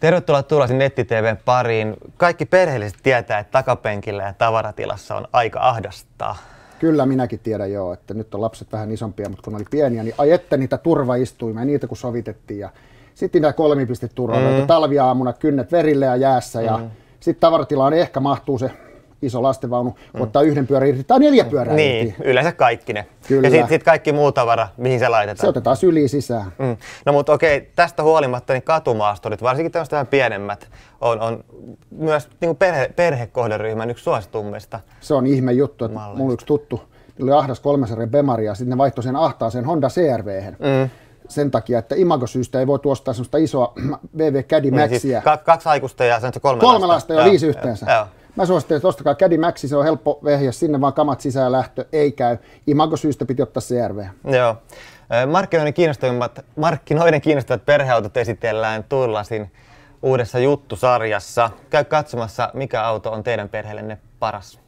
Tervetuloa Tuulasi tvn pariin. Kaikki perheelliset tietää, että takapenkillä ja tavaratilassa on aika ahdastaa. Kyllä minäkin tiedän joo, että nyt on lapset vähän isompia, mutta kun oli pieniä, niin että niitä turvaistuimia, niitä kun sovitettiin. Ja sitten kolmipistit turvaa, mm. talviaamuna kynnet verille ja jäässä. Mm. Ja sitten tavaratila on ehkä mahtuu se iso lastenvaunu, mm. ottaa yhden pyörän irti tai neljä pyörää Niin, irti. yleensä kaikki ne. Kyllä. Ja sitten sit kaikki muu tavara, mihin se laitetaan. Se otetaan syliin sisään. Mm. No mutta okei, tästä huolimatta niin katumaastorit, varsinkin tämmöiset vähän pienemmät, on, on myös niin kuin perhe, perhekohderyhmän yksi suositummista. Se on ihme juttu, että malleista. mulla yksi tuttu, oli ahdas kolmesarjan Bemari ja sitten ne vaihtoi sen ahtaaseen Honda crv mm sen takia, että imagosyystä ei voi tuostaa semmoista isoa VW Caddy Maxia. Niin, siis kaksi aikuista ja kolme, kolme lasta. Kolme lasta ja viisi yhteensä. Joo. Mä suosittelen, että ostakaa Caddy Maxi, se on helppo vehjä, sinne vaan kamat sisään ja lähtö, ei käy. Imago syystä piti ottaa CRV. Joo. Markkinoiden kiinnostavimmat, markkinoiden kiinnostavat perheautot esitellään Tullasin uudessa juttusarjassa. Käy katsomassa, mikä auto on teidän perheellenne paras.